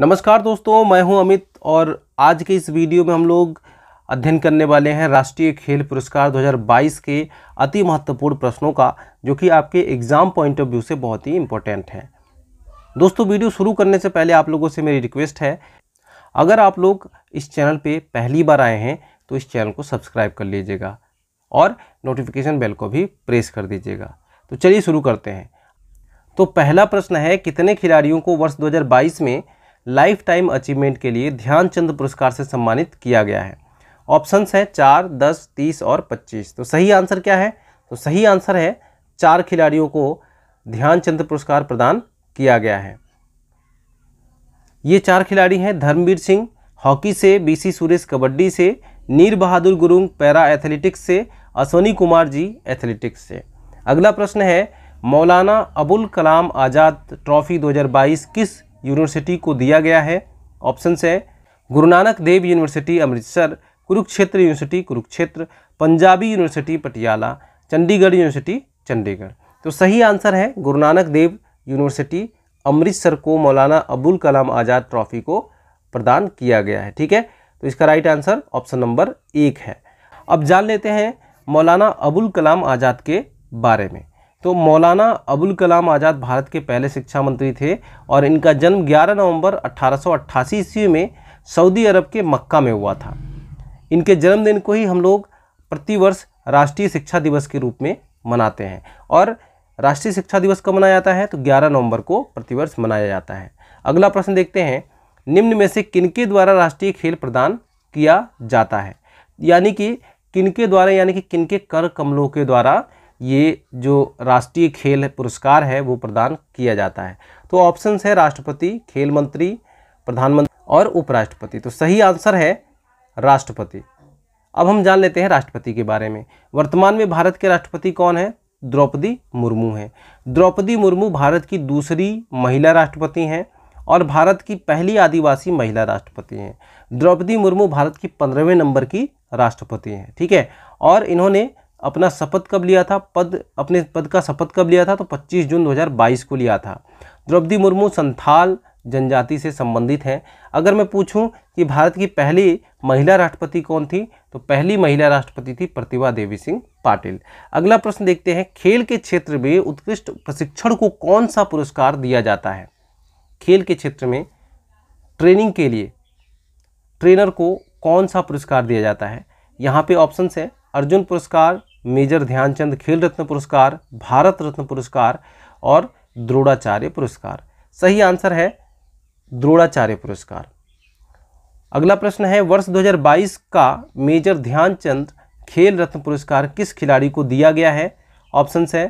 नमस्कार दोस्तों मैं हूं अमित और आज के इस वीडियो में हम लोग अध्ययन करने वाले हैं राष्ट्रीय खेल पुरस्कार 2022 के अति महत्वपूर्ण प्रश्नों का जो कि आपके एग्ज़ाम पॉइंट ऑफ व्यू से बहुत ही इम्पोर्टेंट है दोस्तों वीडियो शुरू करने से पहले आप लोगों से मेरी रिक्वेस्ट है अगर आप लोग इस चैनल पर पहली बार आए हैं तो इस चैनल को सब्सक्राइब कर लीजिएगा और नोटिफिकेशन बेल को भी प्रेस कर दीजिएगा तो चलिए शुरू करते हैं तो पहला प्रश्न है कितने खिलाड़ियों को वर्ष 2022 में लाइफ टाइम अचीवमेंट के लिए ध्यानचंद पुरस्कार से सम्मानित किया गया है ऑप्शंस हैं चार दस तीस और पच्चीस तो सही आंसर क्या है तो सही आंसर है चार खिलाड़ियों को ध्यानचंद पुरस्कार प्रदान किया गया है ये चार खिलाड़ी हैं धर्मवीर सिंह हॉकी से बीसी सुरेश कबड्डी से नीर बहादुर गुरुंग पैरा एथलेटिक्स से अश्वनी कुमार जी एथलेटिक्स से अगला प्रश्न है मौलाना अबुल कलाम आज़ाद ट्रॉफी 2022 किस यूनिवर्सिटी को दिया गया है ऑप्शन है Guru Nanak Dev university Amritsar Kurukshetra university Kurukshetra Punjabi university Patiala Chandigarh university Chandigarh तो सही आंसर है गुरु नानक देव यूनिवर्सिटी अमृतसर को मौलाना अबुल कलाम आज़ाद ट्रॉफी को प्रदान किया गया है ठीक है तो इसका राइट आंसर ऑप्शन नंबर एक है अब जान लेते हैं मौलाना अबुल कलाम आज़ाद के बारे में तो मौलाना अबुल कलाम आज़ाद भारत के पहले शिक्षा मंत्री थे और इनका जन्म 11 नवंबर 1888 ईस्वी में सऊदी अरब के मक्का में हुआ था इनके जन्मदिन को ही हम लोग प्रतिवर्ष राष्ट्रीय शिक्षा दिवस के रूप में मनाते हैं और राष्ट्रीय शिक्षा दिवस कब मनाया जाता है तो 11 नवंबर को प्रतिवर्ष मनाया जाता है अगला प्रश्न देखते हैं निम्न में से किनके द्वारा राष्ट्रीय खेल प्रदान किया जाता है यानी कि किनके द्वारा यानी कि किनके कर कमलों के द्वारा ये जो राष्ट्रीय खेल पुरस्कार है वो प्रदान किया जाता है तो ऑप्शन है राष्ट्रपति खेल मंत्री प्रधानमंत्री और उपराष्ट्रपति तो सही आंसर है राष्ट्रपति अब हम जान लेते हैं राष्ट्रपति के बारे में वर्तमान में भारत के राष्ट्रपति कौन है द्रौपदी मुर्मू हैं द्रौपदी मुर्मू भारत की दूसरी महिला राष्ट्रपति हैं और भारत की पहली आदिवासी महिला राष्ट्रपति हैं द्रौपदी मुर्मू भारत की पंद्रहवें नंबर की राष्ट्रपति हैं ठीक है और इन्होंने अपना शपथ कब लिया था पद अपने पद का शपथ कब लिया था तो 25 जून 2022 को लिया था द्रौपदी मुर्मू संथाल जनजाति से संबंधित हैं अगर मैं पूछूं कि भारत की पहली महिला राष्ट्रपति कौन थी तो पहली महिला राष्ट्रपति थी प्रतिभा देवी सिंह पाटिल अगला प्रश्न देखते हैं खेल के क्षेत्र में उत्कृष्ट प्रशिक्षण को कौन सा पुरस्कार दिया जाता है खेल के क्षेत्र में ट्रेनिंग के लिए ट्रेनर को कौन सा पुरस्कार दिया जाता है यहाँ पे ऑप्शन है अर्जुन पुरस्कार मेजर ध्यानचंद खेल रत्न पुरस्कार भारत रत्न पुरस्कार और द्रोणाचार्य पुरस्कार सही आंसर है द्रोणाचार्य पुरस्कार अगला प्रश्न है वर्ष 2022 का मेजर ध्यानचंद खेल रत्न पुरस्कार किस खिलाड़ी को दिया गया है ऑप्शंस है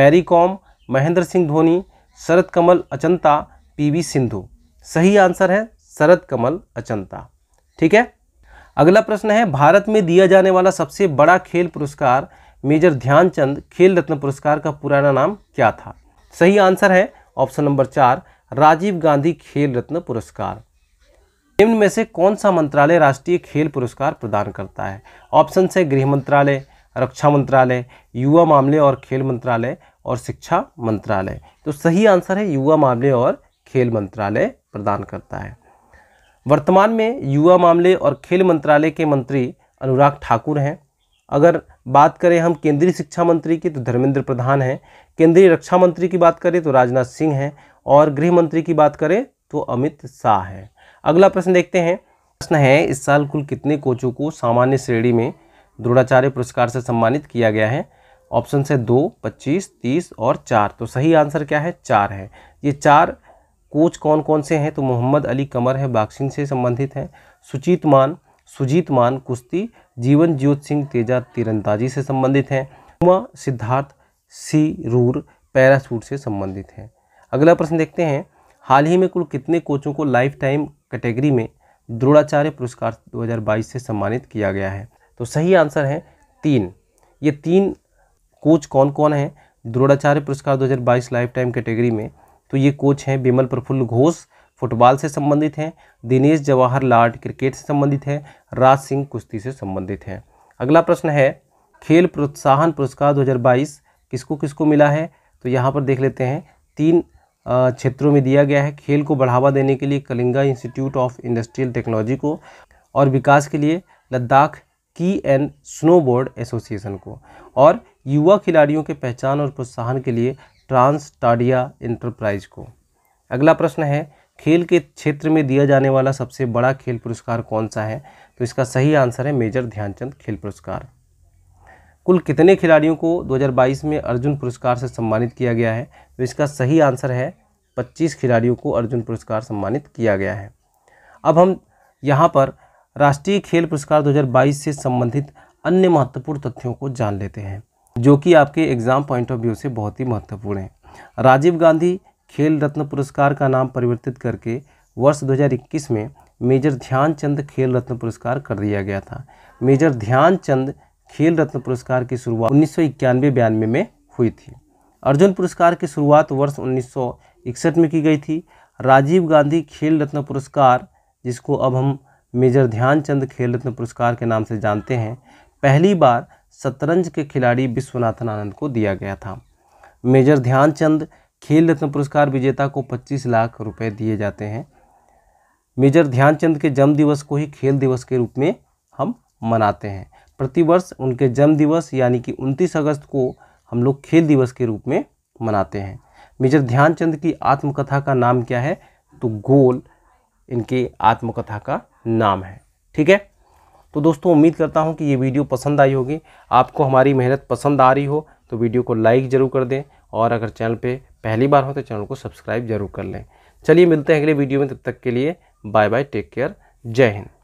मैरी कॉम महेंद्र सिंह धोनी शरद कमल अचंता पीवी सिंधु सही आंसर है शरद कमल अचंता ठीक है अगला प्रश्न है भारत में दिया जाने वाला सबसे बड़ा खेल पुरस्कार मेजर ध्यानचंद खेल रत्न पुरस्कार का पुराना नाम क्या था सही आंसर है ऑप्शन नंबर चार राजीव गांधी खेल रत्न पुरस्कार निम्न में से कौन सा मंत्रालय राष्ट्रीय खेल पुरस्कार प्रदान करता है ऑप्शन है गृह मंत्रालय रक्षा मंत्रालय युवा मामले और खेल मंत्रालय और शिक्षा मंत्रालय तो सही आंसर है युवा मामले और खेल मंत्रालय प्रदान करता है वर्तमान में युवा मामले और खेल मंत्रालय के मंत्री अनुराग ठाकुर हैं अगर बात करें हम केंद्रीय शिक्षा मंत्री की तो धर्मेंद्र प्रधान हैं केंद्रीय रक्षा मंत्री की बात करें तो राजनाथ सिंह हैं और गृह मंत्री की बात करें तो अमित शाह हैं अगला प्रश्न देखते हैं प्रश्न है इस साल कुल कितने कोचों को सामान्य श्रेणी में द्रोणाचार्य पुरस्कार से सम्मानित किया गया है ऑप्शन से दो पच्चीस तीस और चार तो सही आंसर क्या है चार है ये चार कोच कौन कौन से हैं तो मोहम्मद अली कमर है बॉक्सिंग से संबंधित हैं सुचित मान सुजीत मान कुश्ती जीवन ज्योत सिंह तेजा तीरंदाजी से संबंधित हैं उमा सिद्धार्थ सी रूर पैरासूट से संबंधित हैं अगला प्रश्न देखते हैं हाल ही में कुल कितने कोचों को लाइफ टाइम कैटेगरी में द्रोणाचार्य पुरस्कार 2022 से सम्मानित किया गया है तो सही आंसर है तीन ये तीन कोच कौन कौन हैं द्रोणाचार्य पुरस्कार 2022 लाइफ टाइम कैटेगरी में तो ये कोच हैं बिमल प्रफुल्ल घोष फुटबॉल से संबंधित हैं दिनेश जवाहर लाड क्रिकेट से संबंधित हैं राज सिंह कुश्ती से संबंधित हैं अगला प्रश्न है खेल प्रोत्साहन पुरस्कार 2022 किसको किसको मिला है तो यहाँ पर देख लेते हैं तीन क्षेत्रों में दिया गया है खेल को बढ़ावा देने के लिए Kalinga institute of industrial technology को और विकास के लिए लद्दाख की एंड स्नोबोर्ड एसोसिएशन को और युवा खिलाड़ियों के पहचान और प्रोत्साहन के लिए ट्रांसटाडिया इंटरप्राइज को अगला प्रश्न है खेल के क्षेत्र में दिया जाने वाला सबसे बड़ा खेल पुरस्कार कौन सा है तो इसका सही आंसर है मेजर ध्यानचंद खेल पुरस्कार कुल कितने खिलाड़ियों को 2022 में अर्जुन पुरस्कार से सम्मानित किया गया है तो इसका सही आंसर है 25 खिलाड़ियों को अर्जुन पुरस्कार सम्मानित किया गया है अब हम यहाँ पर राष्ट्रीय खेल पुरस्कार 2022 से संबंधित अन्य महत्वपूर्ण तथ्यों को जान लेते हैं जो कि आपके एग्ज़ाम पॉइंट ऑफ व्यू से बहुत ही महत्वपूर्ण है राजीव गांधी खेल रत्न पुरस्कार का नाम परिवर्तित करके वर्ष 2021 में मेजर ध्यानचंद खेल रत्न पुरस्कार कर दिया गया था मेजर ध्यानचंद खेल रत्न पुरस्कार की शुरुआत उन्नीस सौ में, में हुई थी अर्जुन पुरस्कार की शुरुआत वर्ष उन्नीस में की गई थी राजीव गांधी खेल रत्न पुरस्कार जिसको अब हम मेजर ध्यानचंद खेल रत्न पुरस्कार के नाम से जानते हैं पहली बार शतरंज के खिलाड़ी विश्वनाथन आनंद को दिया गया था मेजर ध्यानचंद खेल रत्न पुरस्कार विजेता को 25 लाख रुपए दिए जाते हैं मेजर ध्यानचंद के जन्म दिवस को ही खेल दिवस के रूप में हम मनाते हैं प्रतिवर्ष उनके जन्म दिवस यानी कि 29 अगस्त को हम लोग खेल दिवस के रूप में मनाते हैं मेजर ध्यानचंद की आत्मकथा का नाम क्या है तो गोल इनके आत्मकथा का नाम है ठीक है तो दोस्तों उम्मीद करता हूँ कि ये वीडियो पसंद आई होगी आपको हमारी मेहनत पसंद आ रही हो तो वीडियो को लाइक ज़रूर कर दें और अगर चैनल पर पहली बार हो तो चैनल को सब्सक्राइब जरूर कर लें चलिए मिलते हैं अगले वीडियो में तब तक के लिए बाय बाय टेक केयर जय हिंद